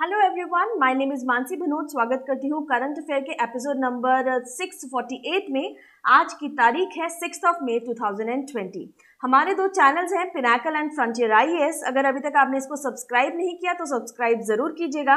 hello everyone my name is Mansi Bhanot स्वागत करती हूँ करंट अफेयर के एपिसोड नंबर 648 में आज की तारीख है सिक्स ऑफ मे 2020 हमारे दो चैनल्स हैं पिनाकल एंड फ्रंटियर आई अगर अभी तक आपने इसको सब्सक्राइब नहीं किया तो सब्सक्राइब ज़रूर कीजिएगा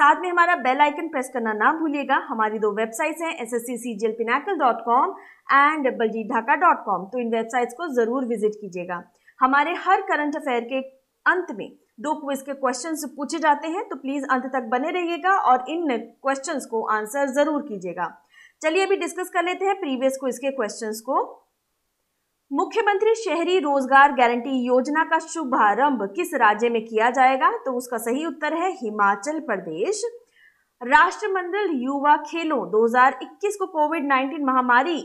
साथ में हमारा बेल आइकन प्रेस करना ना भूलिएगा हमारी दो वेबसाइट्स हैं S S C C G L pinnacle dot com and Baljeet Dhaka dot com तो इन वेबसाइट्स को ज़रूर विजिट कीजिएगा हमारे हर करंट अफेयर के अंत में दो क्विज के क्वेश्चंस पूछे जाते हैं तो प्लीज अंत तक बने रहिएगा और इन क्वेश्चंस को आंसर जरूर कीजिएगा चलिए अभी डिस्कस कर लेते हैं प्रीवियस क्विज के क्वेश्चंस को मुख्यमंत्री शहरी रोजगार गारंटी योजना का शुभारंभ किस राज्य में किया जाएगा तो उसका सही उत्तर है हिमाचल प्रदेश राष्ट्रमंडल युवा खेलों 2021 को कोविड 19 महामारी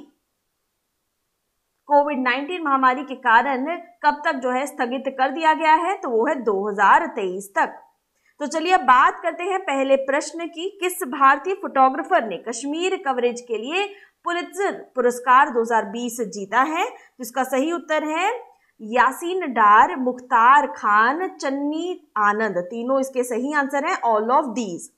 कोविड 19 महामारी के कारण कब तक जो है स्थगित कर दिया गया है तो वो है 2023 तक तो चलिए अब बात करते हैं पहले प्रश्न की किस भारतीय फोटोग्राफर ने कश्मीर कवरेज के लिए पुलित्जर पुरस्कार 2020 जीता है जिसका तो सही उत्तर है यासीन डार मुख्तार खान चन्नी आनंद तीनों इसके सही आंसर हैं ऑल ऑफ दीज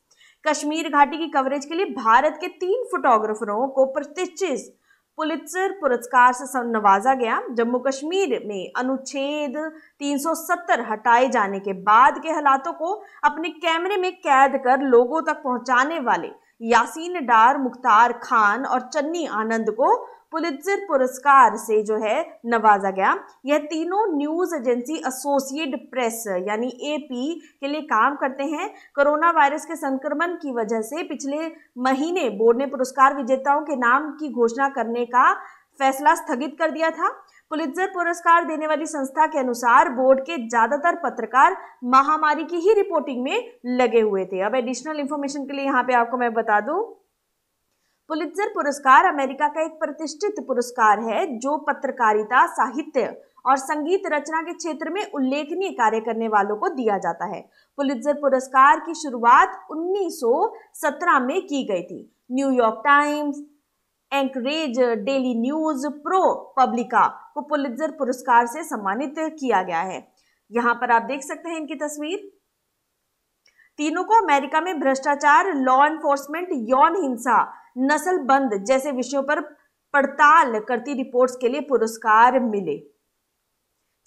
कश्मीर घाटी की कवरेज के लिए भारत के तीन फोटोग्राफरों को प्रतिष्ठित पुलित्सर पुरस्कार से नवाजा गया जम्मू कश्मीर में अनुच्छेद 370 हटाए जाने के बाद के हालातों को अपने कैमरे में कैद कर लोगों तक पहुंचाने वाले यासीन डार मुख्तार खान और चन्नी आनंद को पुलित्जर पुरस्कार से जो है नवाजा गया यह तीनों न्यूज़ एजेंसी एसोसिएट प्रेस यानी एपी के लिए काम करते हैं कोरोना वायरस के संक्रमण की वजह से पिछले महीने बोर्ड ने पुरस्कार विजेताओं के नाम की घोषणा करने का फैसला स्थगित कर दिया था पुलित्जर पुरस्कार देने वाली संस्था के अनुसार बोर्ड के ज्यादातर पत्रकार महामारी की ही रिपोर्टिंग में लगे हुए थे अब एडिशनल इंफॉर्मेशन के लिए यहाँ पे आपको मैं बता दूं पुलित्जर पुरस्कार अमेरिका का एक प्रतिष्ठित पुरस्कार है जो पत्रकारिता साहित्य और संगीत रचना के क्षेत्र में उल्लेखनीय कार्य करने वालों को दिया जाता है पुलित्जर पुरस्कार की शुरुआत 1917 में की गई थी New York Times Anchorage Daily News ProPublica को पुलित्जर पुरस्कार से सम्मानित किया गया है यहाँ पर आप देख सकते हैं इनकी तस्वीर तीनों को अमेरिका में भ्रष्टाचार लॉ एनफोर्समेंट यौन हिंसा बंद जैसे विषयों पर पड़ताल करती रिपोर्ट्स के लिए पुरस्कार मिले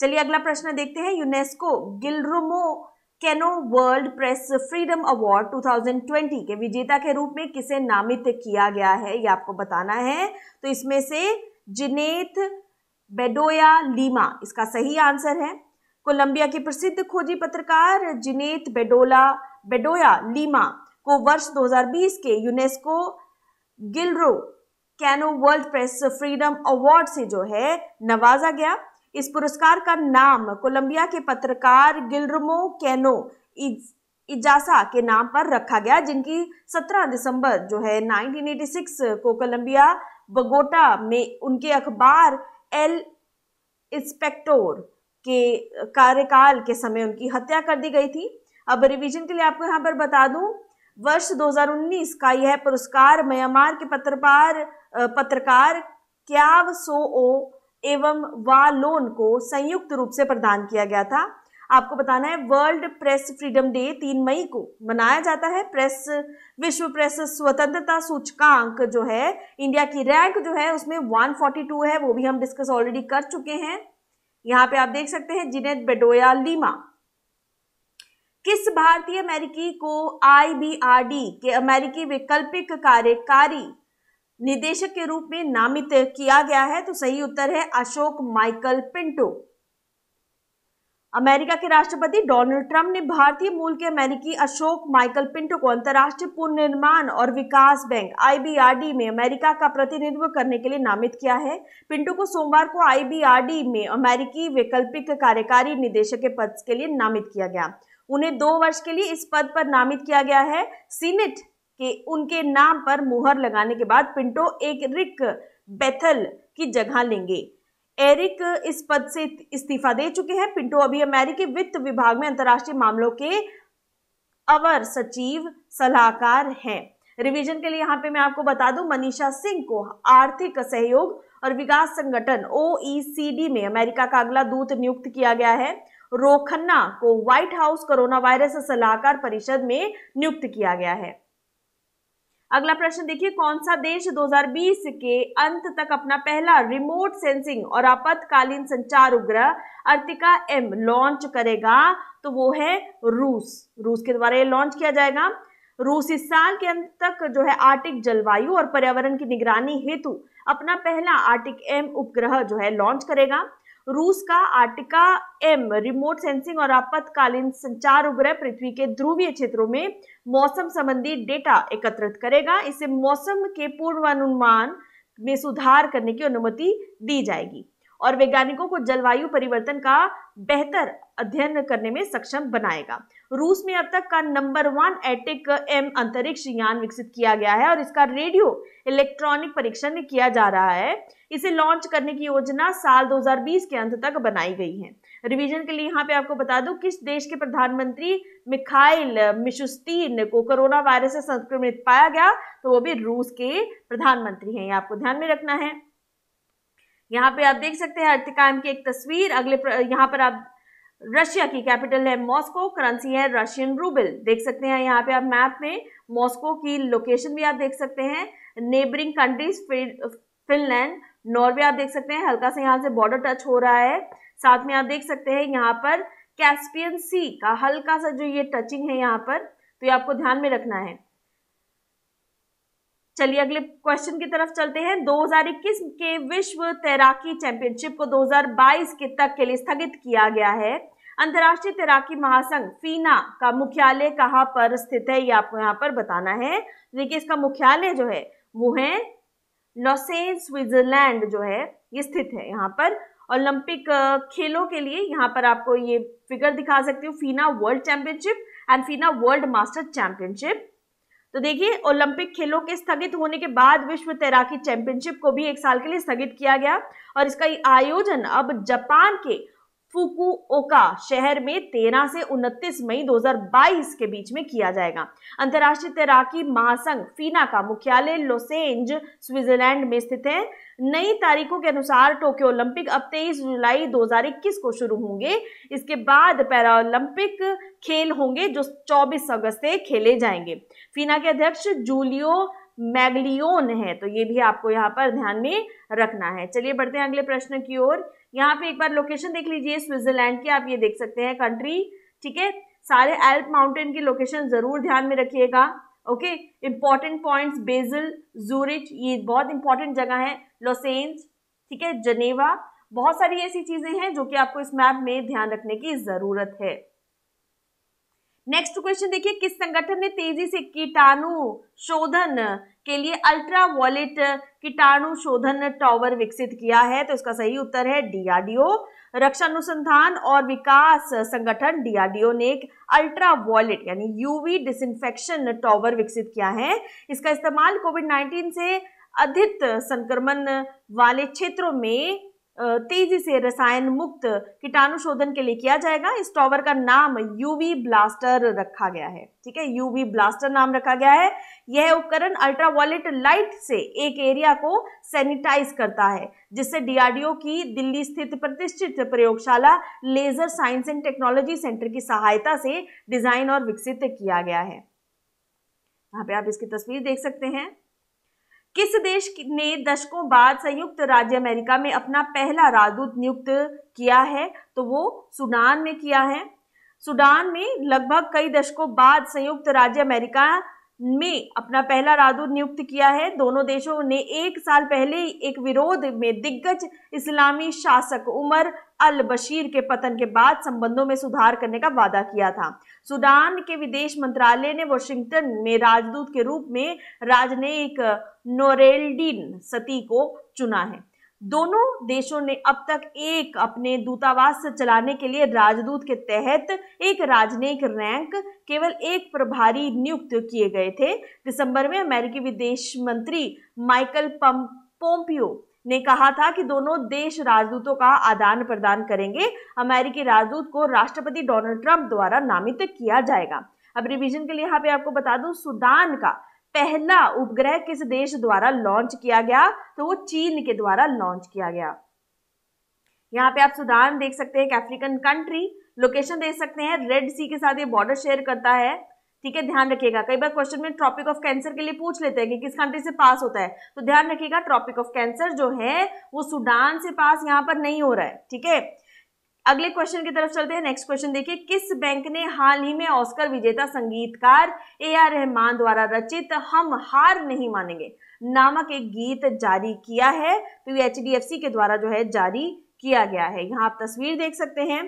चलिए अगला प्रश्न देखते हैं UNESCO Guillermo Cano world press freedom award 2020 के विजेता के रूप में किसे नामित किया गया है ये आपको बताना है तो इसमें से जिनेथ बेडोया लीमा इसका सही आंसर है कोलंबिया के प्रसिद्ध खोजी पत्रकार जिनेत बेडोला बेडोया लीमा को वर्ष 2020 के UNESCO Guillermo Cano world press freedom award से जो है नवाजा गया इस पुरस्कार का नाम कोलंबिया के पत्रकार गिलरमो कैनो इज, इजासा के नाम पर रखा गया जिनकी 17 दिसंबर जो है 1986 को कोलंबिया बगोटा में उनके अखबार एल इंस्पेक्टोर के कार्यकाल के समय उनकी हत्या कर दी गई थी अब रिवीजन के लिए आपको यहाँ पर बता दूं वर्ष 2019 का यह पुरस्कार म्यांमार के पत्रकार पत्रकार क्याव सो ओ एवं वालोन को संयुक्त रूप से प्रदान किया गया था आपको बताना है वर्ल्ड प्रेस फ्रीडम डे तीन मई को मनाया जाता है प्रेस विश्व प्रेस स्वतंत्रता सूचकांक जो है इंडिया की रैंक जो है उसमें 142 है वो भी हम डिस्कस ऑलरेडी कर चुके हैं यहाँ पे आप देख सकते हैं जिनेट बेडोया लीमा किस भारतीय अमेरिकी को आईबीआरडी के अमेरिकी वैकल्पिक कार्यकारी निदेशक के रूप में नामित किया गया है तो सही उत्तर है अशोक माइकल पिंटो अमेरिका के राष्ट्रपति डोनाल्ड ट्रंप ने भारतीय मूल के अमेरिकी अशोक माइकल पिंटो को अंतर्राष्ट्रीय पुनर्निर्माण और विकास बैंक आईबीआरडी में अमेरिका का प्रतिनिधित्व करने के लिए नामित किया है पिंटो को सोमवार को आईबीआरडी में अमेरिकी वैकल्पिक कार्यकारी निदेशक के पद के लिए नामित किया गया उन्हें दो वर्ष के लिए इस पद पर नामित किया गया है सीनेट के उनके नाम पर मुहर लगाने के बाद पिंटो एक रिक बेथल की जगह लेंगे एरिक इस पद से इस्तीफा दे चुके हैं पिंटो अभी अमेरिकी वित्त विभाग में अंतरराष्ट्रीय मामलों के अवर सचिव सलाहकार हैं रिवीजन के लिए यहाँ पे मैं आपको बता दूं मनीषा सिंह को आर्थिक सहयोग और विकास संगठन ओ में अमेरिका का अगला दूत नियुक्त किया गया है रोखन्ना को व्हाइट हाउस कोरोना वायरस सलाहकार परिषद में नियुक्त किया गया है अगला प्रश्न देखिए कौन सा देश 2020 के अंत तक अपना पहला रिमोट सेंसिंग और आपातकालीन संचार उपग्रह अर्तिका एम लॉन्च करेगा तो वो है रूस रूस के द्वारा ये लॉन्च किया जाएगा रूस इस साल के अंत तक जो है आर्टिक जलवायु और पर्यावरण की निगरानी हेतु अपना पहला आर्टिक एम उपग्रह जो है लॉन्च करेगा रूस का आर्टिका एम रिमोट सेंसिंग और आपातकालीन संचार उपग्रह पृथ्वी के ध्रुवीय क्षेत्रों में मौसम संबंधी डेटा एकत्रित करेगा इसे मौसम के पूर्वानुमान में सुधार करने की अनुमति दी जाएगी और वैज्ञानिकों को जलवायु परिवर्तन का बेहतर अध्ययन करने में सक्षम बनाएगा रूस में अब तक का नंबर वन एटिक एम अंतरिक्ष यान विकसित किया गया है और इसका रेडियो इलेक्ट्रॉनिक परीक्षण किया जा रहा है इसे लॉन्च करने की योजना साल 2020 के अंत तक बनाई गई है रिवीजन के लिए यहाँ पे आपको बता दूं किस देश के प्रधानमंत्री मिखाइल मिशुस्तीन को कोरोना वायरस से संक्रमित पाया गया तो वो भी रूस के प्रधानमंत्री हैं ये आपको ध्यान में रखना है यहाँ पे आप देख सकते हैं अर्थिकायम की एक तस्वीर अगले यहाँ पर आप रशिया की कैपिटल है मॉस्को करेंसी है रशियन रूबल देख सकते हैं यहाँ पे आप मैप में मॉस्को की लोकेशन भी आप देख सकते हैं नेबरिंग कंट्रीज फिनलैंड नॉर्वे आप देख सकते हैं हल्का सा यहाँ से बॉर्डर टच हो रहा है साथ में आप देख सकते हैं यहाँ पर कैस्पियन सी का हल्का सा जो ये टचिंग है यहाँ पर तो ये आपको ध्यान में रखना है चलिए अगले क्वेश्चन की तरफ चलते हैं 2021 के विश्व तैराकी चैंपियनशिप को 2022 के तक के लिए स्थगित किया गया है अंतर्राष्ट्रीय तैराकी महासंघ फीना का मुख्यालय कहाँ पर स्थित है ये आपको यहाँ पर बताना है देखिए इसका मुख्यालय जो है वो है लॉसेन स्विट्जरलैंड जो है ये स्थित है यहाँ पर ओलंपिक खेलों के लिए यहाँ पर आपको ये फिगर दिखा सकती हूँ FINA world championship and FINA world master championship तो देखिए ओलंपिक खेलों के स्थगित होने के बाद विश्व तैराकी चैंपियनशिप को भी एक साल के लिए स्थगित किया गया और इसका आयोजन अब जापान के फुकुओका शहर में 13 से 29 मई 2022 के बीच में किया जाएगा अंतर्राष्ट्रीय तैराकी महासंघ फीना का मुख्यालय लोसेंज स्विट्जरलैंड में स्थित है नई तारीखों के अनुसार टोक्यो ओलंपिक अब तेईस जुलाई 2021 को शुरू होंगे इसके बाद पैरालंपिक खेल होंगे जो 24 अगस्त से खेले जाएंगे फीना के अध्यक्ष जूलियो मैगलियोन है तो ये भी आपको यहाँ पर ध्यान में रखना है चलिए बढ़ते हैं अगले प्रश्न की ओर यहाँ पे एक बार लोकेशन देख लीजिए स्विट्जरलैंड की आप ये देख सकते हैं कंट्री ठीक है सारे एल्प माउंटेन की लोकेशन ज़रूर ध्यान में रखिएगा okay important points Basel Zurich ये बहुत इंपॉर्टेंट जगह है लोसेंस ठीक है जनेवा बहुत सारी ऐसी चीज़ें हैं जो कि आपको इस मैप में ध्यान रखने की ज़रूरत है नेक्स्ट क्वेश्चन देखिए किस संगठन ने तेजी से कीटाणु शोधन के लिए अल्ट्रा वॉलेट कीटाणु शोधन टॉवर विकसित किया है तो इसका सही उत्तर है डीआरडीओ रक्षा अनुसंधान और विकास संगठन डीआरडीओ ने एक अल्ट्रा वॉलेट यानी यूवी डिसइंफेक्शन टॉवर विकसित किया है इसका इस्तेमाल कोविड 19 से अधिक संक्रमण वाले क्षेत्रों में तेजी से रसायन मुक्त कीटाणु शोधन के लिए किया जाएगा इस टॉवर का नाम यूवी ब्लास्टर रखा गया है ठीक है यूवी ब्लास्टर नाम रखा गया है यह उपकरण अल्ट्रावायलेट लाइट से एक एरिया को सैनिटाइज करता है जिससे डीआरडीओ की दिल्ली स्थित प्रतिष्ठित प्रयोगशाला laser science and technology centre की सहायता से डिजाइन और विकसित किया गया है यहाँ पे आप इसकी तस्वीर देख सकते हैं किस देश ने दशकों बाद संयुक्त राज्य अमेरिका में अपना पहला राजदूत नियुक्त किया है तो वो सुडान में किया है सुडान में लगभग कई दशकों बाद संयुक्त राज्य अमेरिका में अपना पहला राजदूत नियुक्त किया है दोनों देशों ने एक साल पहले एक विरोध में दिग्गज इस्लामी शासक उमर अल बशीर के पतन के बाद संबंधों में सुधार करने का वादा किया था सूडान के विदेश मंत्रालय ने वॉशिंगटन में राजदूत के रूप में राजनयिक नोरेल्डीन सती को चुना है दोनों देशों ने अब तक एक अपने दूतावास चलाने के लिए राजदूत के तहत एक राजनयिक रैंक केवल एक प्रभारी नियुक्त किए गए थे दिसंबर में अमेरिकी विदेश मंत्री माइकल पोम्पियो ने कहा था कि दोनों देश राजदूतों का आदान प्रदान करेंगे अमेरिकी राजदूत को राष्ट्रपति डोनाल्ड ट्रंप द्वारा नामित किया जाएगा अब रिवीजन के लिए यहाँ पे आपको बता दूं सुडान का पहला उपग्रह किस देश द्वारा लॉन्च किया गया तो वो चीन के द्वारा लॉन्च किया गया यहाँ पे आप सुदान देख सकते हैं एक अफ्रीकन कंट्री लोकेशन देख सकते हैं रेड सी के साथ ये बॉर्डर शेयर करता है ठीक है ध्यान रखिएगा कई बार क्वेश्चन में ट्रॉपिक ऑफ कैंसर के लिए पूछ लेते हैं कि किस कंट्री से पास होता है तो ध्यान रखिएगा ट्रॉपिक ऑफ कैंसर जो है वो सुडान से पास यहाँ पर नहीं हो रहा है ठीक है अगले क्वेश्चन की तरफ चलते हैं नेक्स्ट क्वेश्चन देखिए किस बैंक ने हाल ही में ऑस्कर विजेता संगीतकार ए आर रहमान द्वारा रचित हम हार नहीं मानेंगे नामक एक गीत जारी किया है तो ये एच के द्वारा जो है जारी किया गया है यहाँ आप तस्वीर देख सकते हैं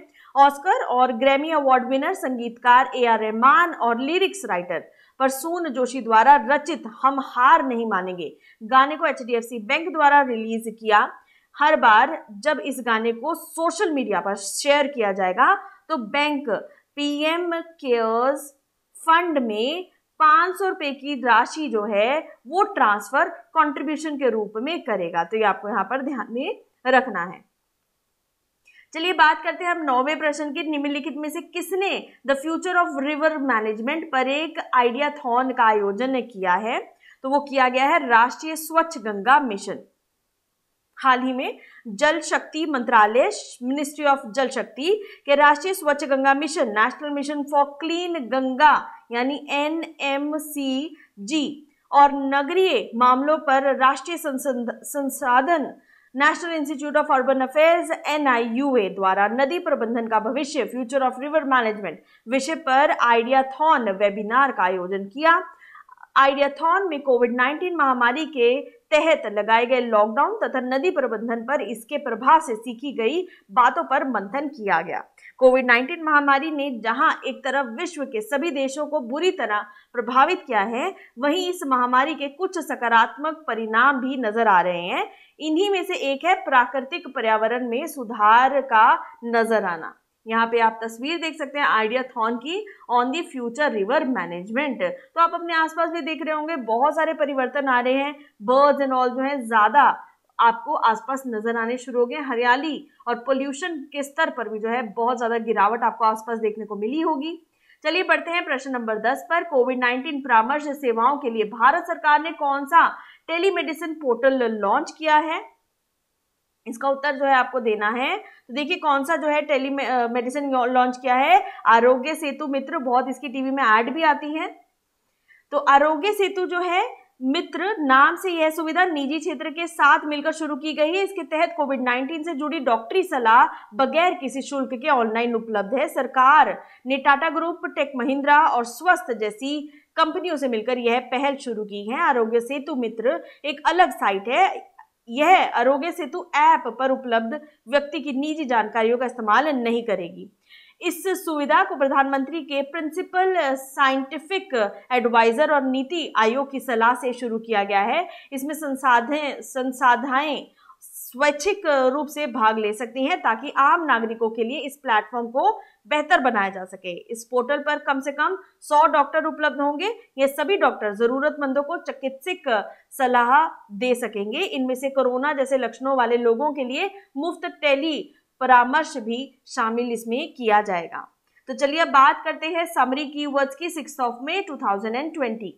ऑस्कर और ग्रैमी अवार्ड विनर संगीतकार ए आर रहमान और लिरिक्स राइटर परसून जोशी द्वारा रचित हम हार नहीं मानेंगे गाने को एच बैंक द्वारा रिलीज किया हर बार जब इस गाने को सोशल मीडिया पर शेयर किया जाएगा तो बैंक पीएम केयर्स फंड में पांच सौ रुपए की राशि जो है वो ट्रांसफर कंट्रीब्यूशन के रूप में करेगा तो ये आपको यहाँ पर ध्यान में रखना है चलिए बात करते हैं हम नौवे प्रश्न के निम्नलिखित में से किसने the future of river management पर एक आइडिया थॉन का आयोजन किया है तो वो किया गया है राष्ट्रीय स्वच्छ गंगा मिशन हाल ही में जल शक्ति मंत्रालय मिनिस्ट्री ऑफ जल शक्ति के राष्ट्रीय स्वच्छ Ganga mission national mission for clean Ganga यानी एन एम सी जी और नगरीय मामलों पर राष्ट्रीय संसाधन national institute of urban affairs ए द्वारा नदी प्रबंधन का भविष्य फ्यूचर ऑफ रिवर मैनेजमेंट विषय पर आइडियाथॉन वेबिनार का आयोजन किया आइडियाथॉन में कोविड 19 महामारी के तहत लगाए गए लॉकडाउन तथा नदी प्रबंधन पर इसके प्रभाव से सीखी गई बातों पर मंथन किया गया कोविड 19 महामारी ने जहां एक तरफ विश्व के सभी देशों को बुरी तरह प्रभावित किया है वहीं इस महामारी के कुछ सकारात्मक परिणाम भी नजर आ रहे हैं इन्हीं में से एक है प्राकृतिक पर्यावरण में सुधार का नजर आना यहाँ पे आप तस्वीर देख सकते हैं आइडिया थॉन की on the future river management तो आप अपने आसपास भी देख रहे होंगे बहुत सारे परिवर्तन आ रहे हैं बर्ड्स एंड ऑल जो है ज़्यादा आपको आसपास नजर आने शुरू हो गए हरियाली और पोल्यूशन के स्तर पर भी जो है बहुत ज़्यादा गिरावट आपको आसपास देखने को मिली होगी चलिए पढ़ते हैं प्रश्न नंबर दस पर कोविड नाइन्टीन परामर्श सेवाओं के लिए भारत सरकार ने कौन सा टेलीमेडिसिन पोर्टल लॉन्च किया है इसका उत्तर जो है आपको देना है तो देखिए कौन सा जो है टेली मेडिसिन लॉन्च किया है आरोग्य सेतु मित्र बहुत इसकी टीवी में एड भी आती है तो आरोग्य सेतु जो है मित्र नाम से यह सुविधा निजी क्षेत्र के साथ मिलकर शुरू की गई है इसके तहत कोविड 19 से जुड़ी डॉक्टरी सलाह बगैर किसी शुल्क के ऑनलाइन उपलब्ध है सरकार ने टाटा ग्रुप टेक महिंद्रा और स्वस्थ जैसी कंपनियों से मिलकर यह पहल शुरू की है आरोग्य सेतु मित्र एक अलग साइट है यह आरोग्य सेतु ऐप पर उपलब्ध व्यक्ति की निजी जानकारियों का इस्तेमाल नहीं करेगी इस सुविधा को प्रधानमंत्री के प्रिंसिपल साइंटिफिक एडवाइजर और नीति आयोग की सलाह से शुरू किया गया है इसमें संसाधन संसाधाएं स्वैच्छिक रूप से भाग ले सकती हैं ताकि आम नागरिकों के लिए इस प्लेटफॉर्म को बेहतर बनाया जा सके इस पोर्टल पर कम से कम 100 डॉक्टर उपलब्ध होंगे ये सभी डॉक्टर जरूरतमंदों को चिकित्सक सलाह दे सकेंगे इनमें से कोरोना जैसे लक्षणों वाले लोगों के लिए मुफ्त टेली परामर्श भी शामिल इसमें किया जाएगा तो चलिए अब बात करते हैं समरी की वर्ड्स की six of May 2020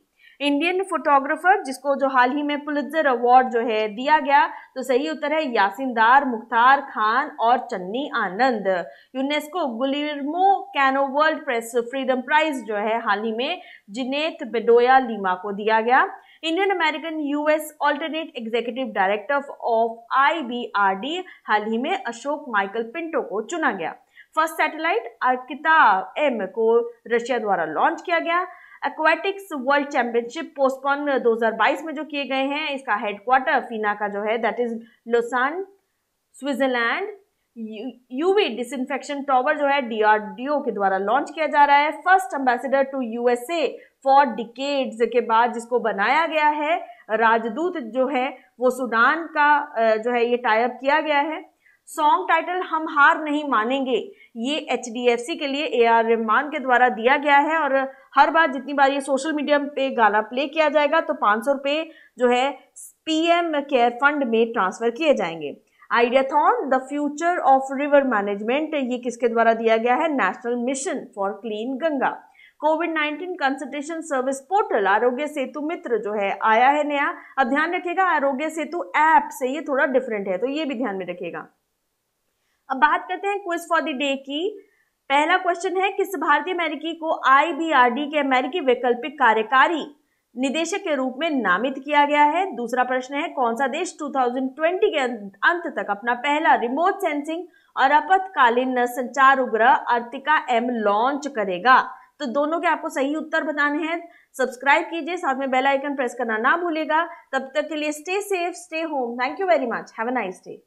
Indian photographer जिसको जो हाल ही में पुलित्जर अवार्ड जो है दिया गया तो सही उत्तर है यासिनदार मुख्तार खान और Channi Anand UNESCO Guillermo Cano world press freedom prize जो है हाल ही में जिनेत बेडोया लीमा को दिया गया Indian American US alternate executive director of IBRD हाल ही में अशोक माइकल पिंटो को चुना गया फर्स्ट सैटेलाइट अर्किता एम को रशिया द्वारा लॉन्च किया गया एक्वेटिक्स वर्ल्ड चैंपियनशिप पोस्टपोन 2022 में जो किए गए हैं इसका हेडक्वार्टर फीना का जो है that is Lausanne Switzerland UV disinfection tower जो है डीआरडीओ के द्वारा लॉन्च किया जा रहा है first ambassador to USA for decades के बाद जिसको बनाया गया है राजदूत जो है वो सूडान का जो है ये टाइप किया गया है सॉन्ग टाइटल हम हार नहीं मानेंगे ये एच के लिए ए आर रहमान के द्वारा दिया गया है और हर बार जितनी बार ये सोशल मीडिया पे गाना प्ले किया जाएगा तो पाँच सौ रुपये जो है पीएम केयर फंड में ट्रांसफ़र किए जाएंगे ideathon the future of river management ये किसके द्वारा दिया गया है national mission for clean Ganga Covid 19 consultation service portal Aarogya Setu मित्र जो है आया है नया अब ध्यान रखिएगा आरोग्य सेतु ऐप से ये थोड़ा डिफरेंट है तो ये भी ध्यान में रखिएगा अब बात करते हैं क्विज फॉर द डे की पहला क्वेश्चन है किस भारतीय अमेरिकी को आईबीआरडी के अमेरिकी वैकल्पिक कार्यकारी निदेशक के रूप में नामित किया गया है दूसरा प्रश्न है कौन सा देश 2020 के अं-, अंत तक अपना पहला रिमोट सेंसिंग और आपत्कालीन संचार उपग्रह अर्तिका एम लॉन्च करेगा तो दोनों के आपको सही उत्तर बताने हैं सब्सक्राइब कीजिए साथ में बेल आइकन प्रेस करना ना भूलेगा तब तक के लिए stay safe stay home thank you very much have a nice day